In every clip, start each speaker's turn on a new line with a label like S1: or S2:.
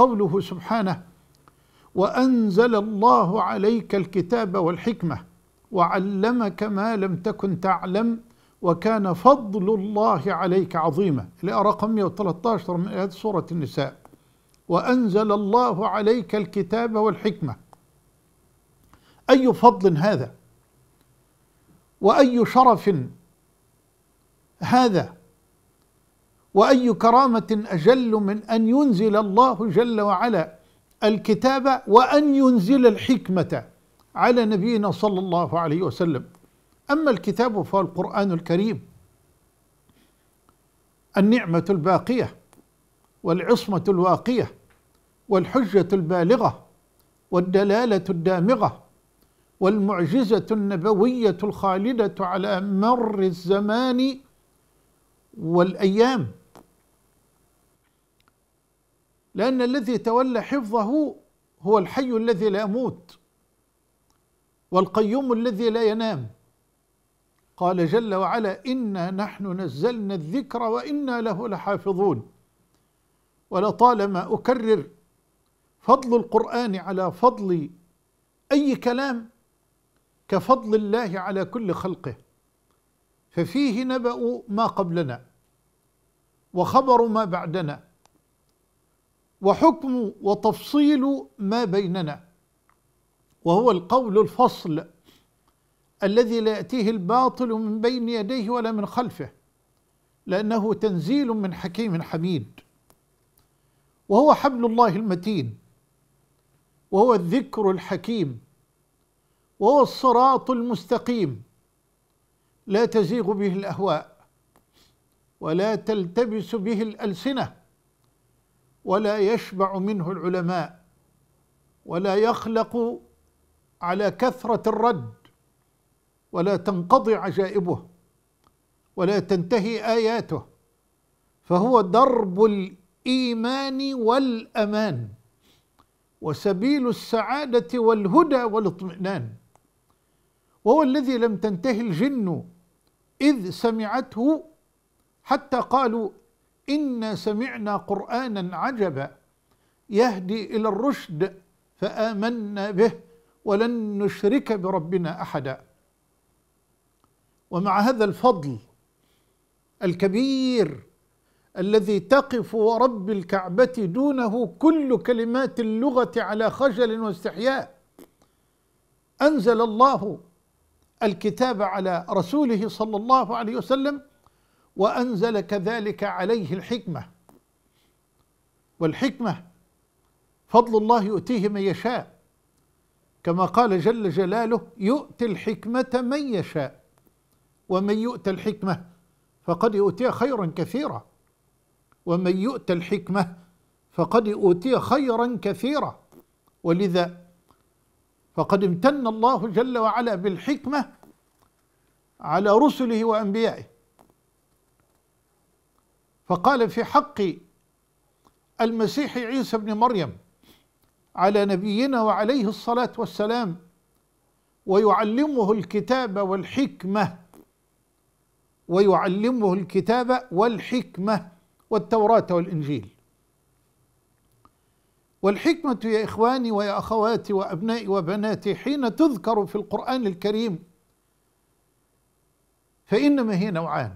S1: قوله سبحانه وأنزل الله عليك الكتاب والحكمة وعلمك ما لم تكن تعلم وكان فضل الله عليك عظيما الآية رقم 113 من آيات سورة النساء وأنزل الله عليك الكتاب والحكمة أي فضل هذا وأي شرف هذا واي كرامه اجل من ان ينزل الله جل وعلا الكتاب وان ينزل الحكمه على نبينا صلى الله عليه وسلم اما الكتاب فهو القران الكريم النعمه الباقيه والعصمه الواقيه والحجه البالغه والدلاله الدامغه والمعجزه النبويه الخالده على مر الزمان والايام لأن الذي تولى حفظه هو الحي الذي لا يموت والقيوم الذي لا ينام قال جل وعلا إنا نحن نزلنا الذكر وإنا له لحافظون ولطالما أكرر فضل القرآن على فضل أي كلام كفضل الله على كل خلقه ففيه نبأ ما قبلنا وخبر ما بعدنا وحكم وتفصيل ما بيننا وهو القول الفصل الذي لا يأتيه الباطل من بين يديه ولا من خلفه لأنه تنزيل من حكيم حميد وهو حبل الله المتين وهو الذكر الحكيم وهو الصراط المستقيم لا تزيغ به الأهواء ولا تلتبس به الألسنة ولا يشبع منه العلماء ولا يخلق على كثرة الرد ولا تنقضي عجائبه ولا تنتهي آياته فهو درب الإيمان والأمان وسبيل السعادة والهدى والاطمئنان وهو الذي لم تنته الجن إذ سمعته حتى قالوا إنا سمعنا قرآنا عجبا يهدي إلى الرشد فآمنا به ولن نشرك بربنا أحدا ومع هذا الفضل الكبير الذي تقف ورب الكعبة دونه كل كلمات اللغة على خجل واستحياء أنزل الله الكتاب على رسوله صلى الله عليه وسلم وأنزل كذلك عليه الحكمة والحكمة فضل الله يؤتيه من يشاء كما قال جل جلاله يؤتي الحكمة من يشاء ومن يؤت الحكمة فقد يؤتي خيرا كثيرا ومن يؤت الحكمة فقد يؤتي خيرا كثيرا ولذا فقد امتن الله جل وعلا بالحكمة على رسله وأنبيائه فقال في حق المسيح عيسى ابن مريم على نبينا وعليه الصلاة والسلام ويعلمه الكتاب والحكمة ويعلمه الكتاب والحكمة والتوراة والإنجيل والحكمة يا إخواني ويا أخواتي وأبنائي وبناتي حين تذكر في القرآن الكريم فإنما هي نوعان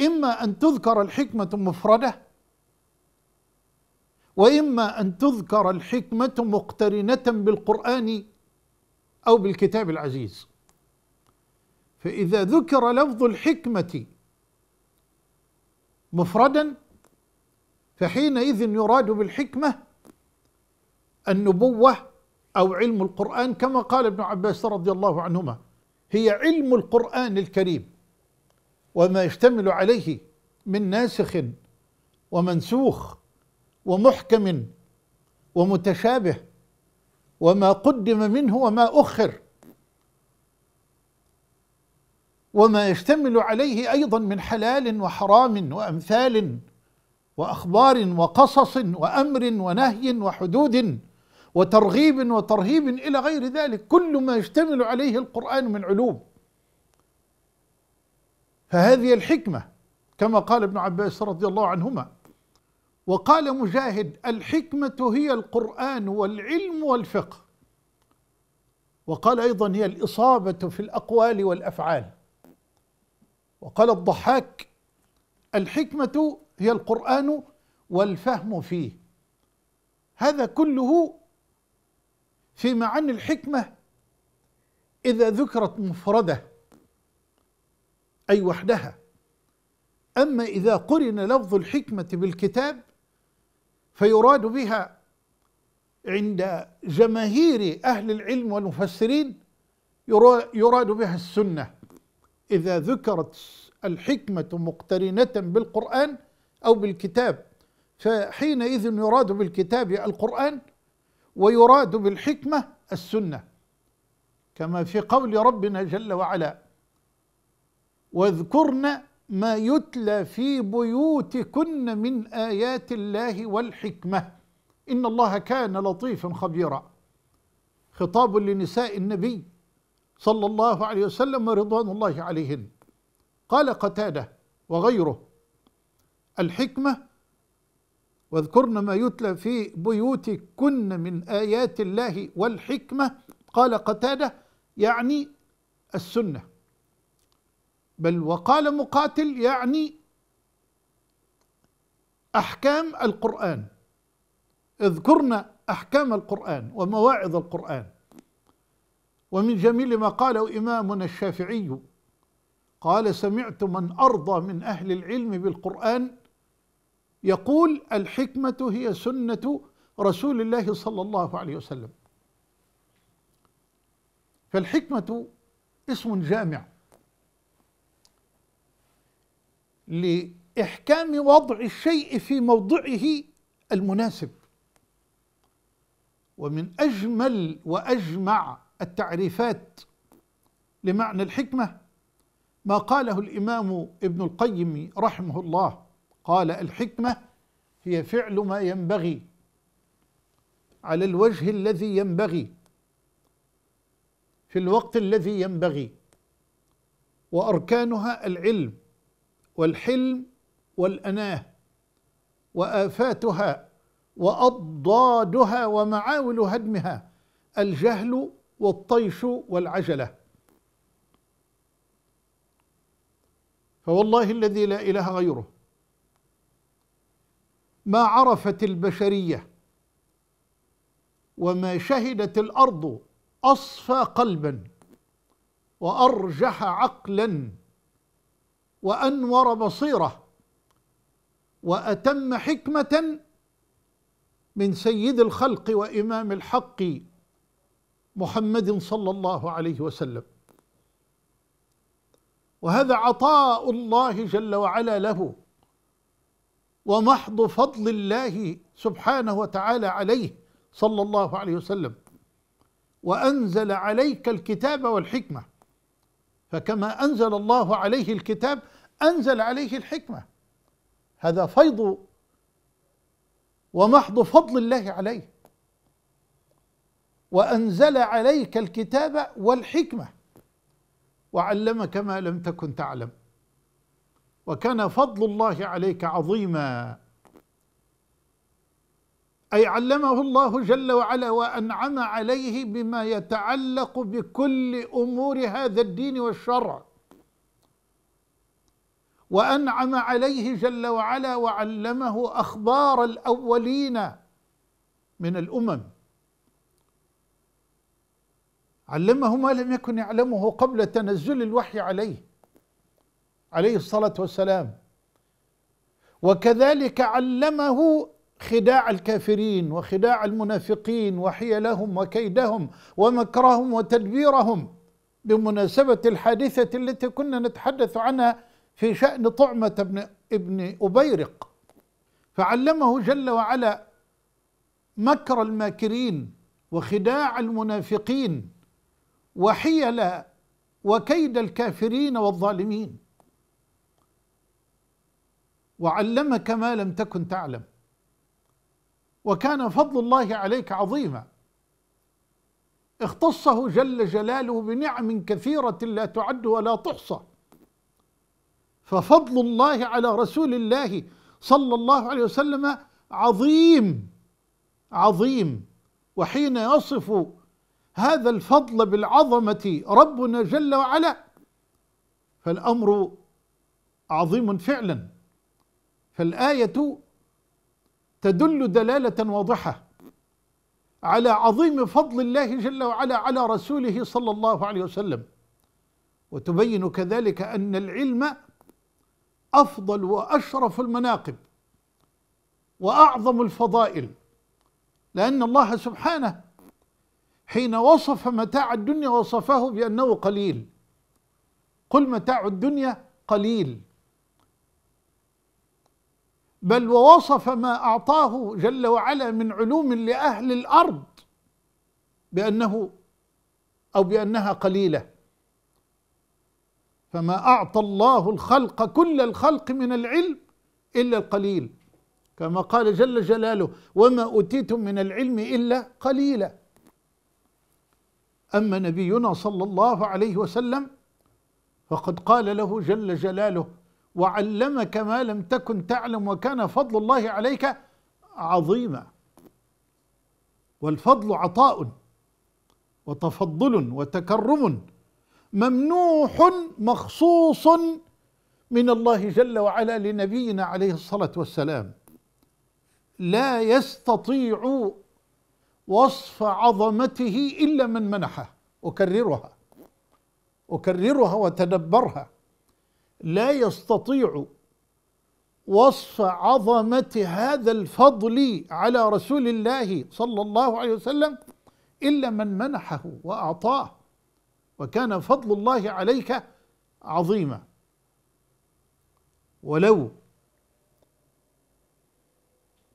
S1: إما أن تذكر الحكمة مفردة وإما أن تذكر الحكمة مقترنة بالقرآن أو بالكتاب العزيز فإذا ذكر لفظ الحكمة مفردا فحينئذ يراد بالحكمة النبوة أو علم القرآن كما قال ابن عباس رضي الله عنهما هي علم القرآن الكريم وما يشتمل عليه من ناسخ ومنسوخ ومحكم ومتشابه وما قدم منه وما أخر وما يشتمل عليه أيضا من حلال وحرام وأمثال وأخبار وقصص وأمر ونهي وحدود وترغيب وترهيب إلى غير ذلك كل ما يشتمل عليه القرآن من علوم فهذه الحكمة كما قال ابن عباس رضي الله عنهما وقال مجاهد الحكمة هي القرآن والعلم والفقه وقال أيضا هي الإصابة في الأقوال والأفعال وقال الضحاك الحكمة هي القرآن والفهم فيه هذا كله في معاني الحكمة إذا ذكرت مفردة أي وحدها أما إذا قرن لفظ الحكمة بالكتاب فيراد بها عند جماهير أهل العلم والمفسرين يراد بها السنة إذا ذكرت الحكمة مقترنة بالقرآن أو بالكتاب فحينئذ يراد بالكتاب القرآن ويراد بالحكمة السنة كما في قول ربنا جل وعلا واذكرن ما يتلى في بيوتكن من آيات الله والحكمة إن الله كان لطيفا خبيرا خطاب لنساء النبي صلى الله عليه وسلم ورضوان الله عليهن قال قتاده وغيره الحكمة واذكرن ما يتلى في بيوتكن من آيات الله والحكمة قال قتاده يعني السنه بل وقال مقاتل يعني أحكام القرآن اذكرنا أحكام القرآن ومواعظ القرآن ومن جميل ما قاله إمامنا الشافعي قال سمعت من أرضى من أهل العلم بالقرآن يقول الحكمة هي سنة رسول الله صلى الله عليه وسلم فالحكمة اسم جامع لإحكام وضع الشيء في موضعه المناسب ومن أجمل وأجمع التعريفات لمعنى الحكمة ما قاله الإمام ابن القيم رحمه الله قال الحكمة هي فعل ما ينبغي على الوجه الذي ينبغي في الوقت الذي ينبغي وأركانها العلم والحلم والأناه وآفاتها وأضدادها ومعاول هدمها الجهل والطيش والعجلة فوالله الذي لا إله غيره ما عرفت البشرية وما شهدت الأرض أصفى قلبا وأرجح عقلا وأنور بصيرة وأتم حكمة من سيد الخلق وإمام الحق محمد صلى الله عليه وسلم وهذا عطاء الله جل وعلا له ومحض فضل الله سبحانه وتعالى عليه صلى الله عليه وسلم وأنزل عليك الكتاب والحكمة فكما أنزل الله عليه الكتاب أنزل عليه الحكمة هذا فيض ومحض فضل الله عليه وأنزل عليك الكتاب والحكمة وعلمك ما لم تكن تعلم وكان فضل الله عليك عظيما أي علمه الله جل وعلا وأنعم عليه بما يتعلق بكل أمور هذا الدين والشرع وانعم عليه جل وعلا وعلمه اخبار الاولين من الامم علمه ما لم يكن يعلمه قبل تنزل الوحي عليه عليه الصلاه والسلام وكذلك علمه خداع الكافرين وخداع المنافقين وحيلهم وكيدهم ومكرهم وتدبيرهم بمناسبه الحادثه التي كنا نتحدث عنها في شأن طعمة بن ابن أبيرق فعلمه جل وعلا مكر الماكرين وخداع المنافقين وحيل وكيد الكافرين والظالمين وعلمك ما لم تكن تعلم وكان فضل الله عليك عظيما اختصه جل جلاله بنعم كثيره لا تعد ولا تحصى ففضل الله على رسول الله صلى الله عليه وسلم عظيم عظيم وحين يصف هذا الفضل بالعظمة ربنا جل وعلا فالأمر عظيم فعلا فالآية تدل دلالة واضحة على عظيم فضل الله جل وعلا على رسوله صلى الله عليه وسلم وتبين كذلك أن العلم افضل واشرف المناقب واعظم الفضائل لان الله سبحانه حين وصف متاع الدنيا وصفه بانه قليل قل متاع الدنيا قليل بل ووصف ما اعطاه جل وعلا من علوم لاهل الارض بانه او بانها قليله فما أعطى الله الخلق كل الخلق من العلم إلا القليل كما قال جل جلاله وما أوتيتم من العلم إلا قليلا أما نبينا صلى الله عليه وسلم فقد قال له جل جلاله وعلمك ما لم تكن تعلم وكان فضل الله عليك عظيما والفضل عطاء وتفضل وتكرم ممنوح مخصوص من الله جل وعلا لنبينا عليه الصلاه والسلام لا يستطيع وصف عظمته الا من منحه اكررها اكررها وتدبرها لا يستطيع وصف عظمه هذا الفضل على رسول الله صلى الله عليه وسلم الا من منحه واعطاه وكان فضل الله عليك عظيما ولو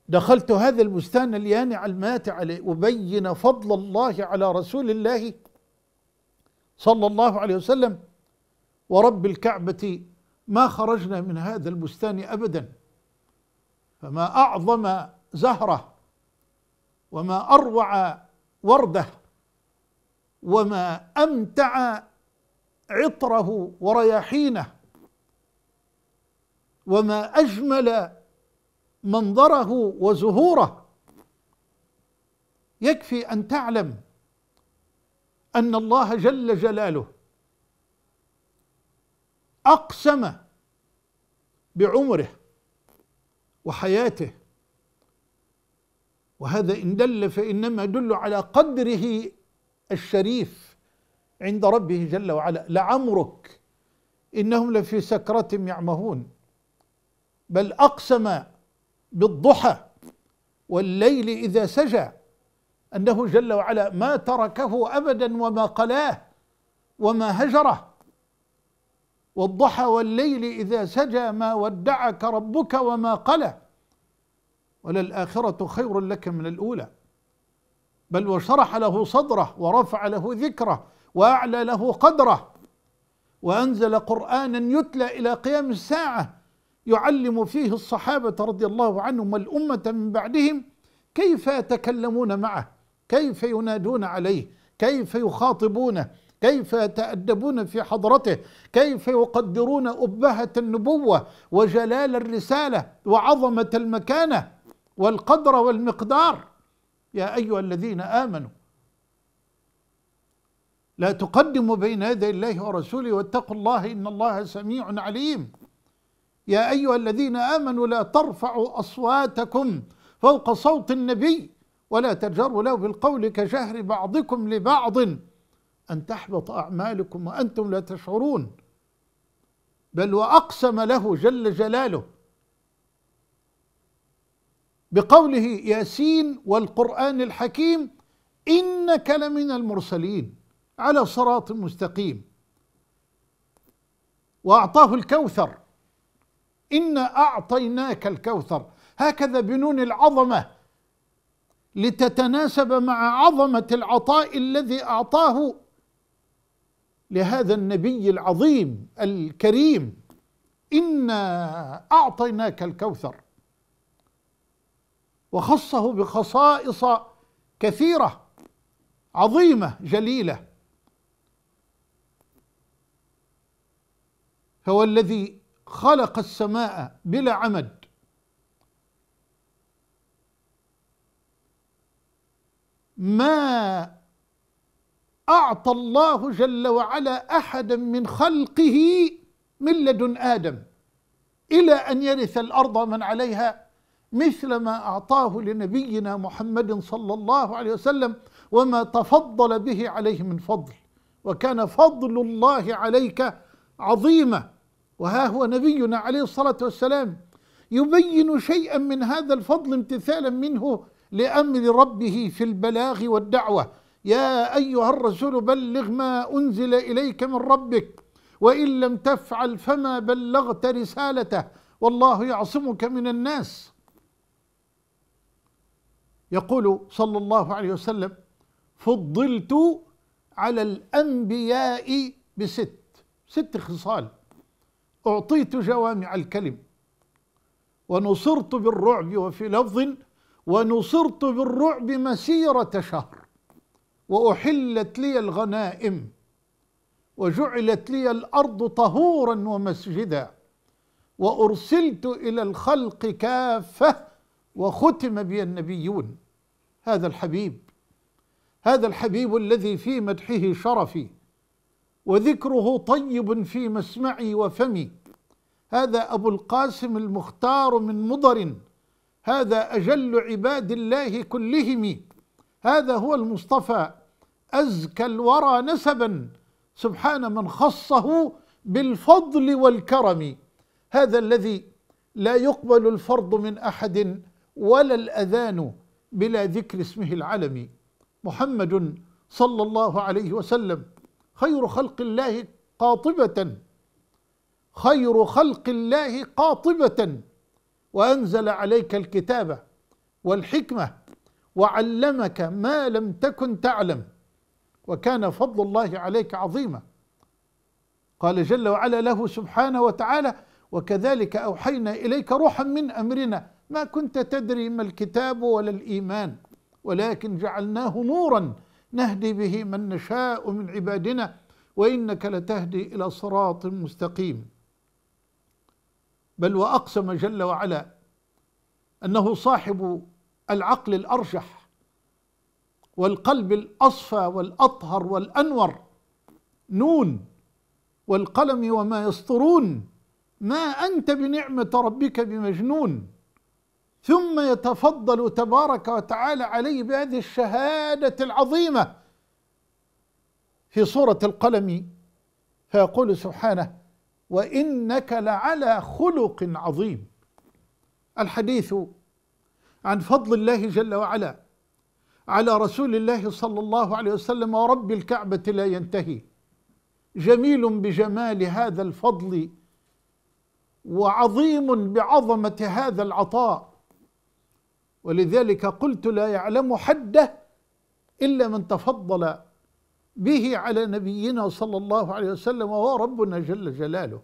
S1: دخلت هذا البستان اليانع الماتع لأبين فضل الله على رسول الله صلى الله عليه وسلم ورب الكعبة ما خرجنا من هذا البستان أبدا فما أعظم زهرة وما أروع ورده وما امتع عطره ورياحينه وما اجمل منظره وزهوره يكفي ان تعلم ان الله جل جلاله اقسم بعمره وحياته وهذا ان دل فانما يدل على قدره الشريف عند ربه جل وعلا لعمرك انهم لفي سكرتهم يعمهون بل اقسم بالضحى والليل اذا سجى انه جل وعلا ما تركه ابدا وما قلاه وما هجره والضحى والليل اذا سجى ما ودعك ربك وما قلى وللاخره خير لك من الاولى بل وشرح له صدره ورفع له ذكره واعلى له قدره وانزل قرانا يتلى الى قيام الساعه يعلم فيه الصحابه رضي الله عنهم والامه من بعدهم كيف يتكلمون معه كيف ينادون عليه كيف يخاطبونه كيف يتأدبون في حضرته كيف يقدرون أبهة النبوة وجلال الرسالة وعظمة المكانة والقدر والمقدار يا أيها الذين آمنوا لا تقدموا بين يدي الله ورسوله واتقوا الله إن الله سميع عليم يا أيها الذين آمنوا لا ترفعوا أصواتكم فوق صوت النبي ولا تجروا له بالقول كجهر بعضكم لبعض أن تحبط أعمالكم وأنتم لا تشعرون بل وأقسم له جل جلاله بقوله ياسين والقرآن الحكيم إنك لمن المرسلين على صراط مستقيم وأعطاه الكوثر إنا أعطيناك الكوثر هكذا بنون العظمة لتتناسب مع عظمة العطاء الذي أعطاه لهذا النبي العظيم الكريم إنا أعطيناك الكوثر وخصه بخصائص كثيره عظيمه جليله هو الذي خلق السماء بلا عمد ما اعطى الله جل وعلا احدا من خلقه من لدن ادم الى ان يرث الارض من عليها مثل ما أعطاه لنبينا محمد صلى الله عليه وسلم وما تفضل به عليه من فضل وكان فضل الله عليك عظيمة وها هو نبينا عليه الصلاة والسلام يبين شيئا من هذا الفضل امتثالا منه لأمر ربه في البلاغ والدعوة يا أيها الرسول بلغ ما أنزل إليك من ربك وإن لم تفعل فما بلغت رسالته والله يعصمك من الناس يقول صلى الله عليه وسلم فضلت على الأنبياء بست ست خصال أعطيت جوامع الكلم ونصرت بالرعب وفي لفظ ونصرت بالرعب مسيرة شهر وأحلت لي الغنائم وجعلت لي الأرض طهورا ومسجدا وأرسلت إلى الخلق كافة وختم بي النبيون هذا الحبيب هذا الحبيب الذي في مدحه شرفي وذكره طيب في مسمعي وفمي هذا أبو القاسم المختار من مضر هذا أجل عباد الله كلهم هذا هو المصطفى أزكى الورى نسبا سبحان من خصه بالفضل والكرم هذا الذي لا يقبل الفرض من أحد ولا الأذان بلا ذكر اسمه العلمي محمد صلى الله عليه وسلم خير خلق الله قاطبة خير خلق الله قاطبة وأنزل عليك الكتاب والحكمة وعلمك ما لم تكن تعلم وكان فضل الله عليك عظيما قال جل وعلا له سبحانه وتعالى وكذلك أوحينا إليك روحا من أمرنا ما كنت تدري ما الكتاب ولا الإيمان ولكن جعلناه نورا نهدي به من نشاء من عبادنا وإنك لتهدي إلى صراط مستقيم بل وأقسم جل وعلا أنه صاحب العقل الأرجح والقلب الأصفى والأطهر والأنور نون والقلم وما يسطرون ما أنت بنعمة ربك بمجنون ثم يتفضل تبارك وتعالى عليه بهذه الشهادة العظيمة في سورة القلم فيقول سبحانه وإنك لعلى خلق عظيم الحديث عن فضل الله جل وعلا على رسول الله صلى الله عليه وسلم ورب الكعبة لا ينتهي جميل بجمال هذا الفضل وعظيم بعظمة هذا العطاء ولذلك قلت لا يعلم حده إلا من تفضل به على نبينا صلى الله عليه وسلم وهو ربنا جل جلاله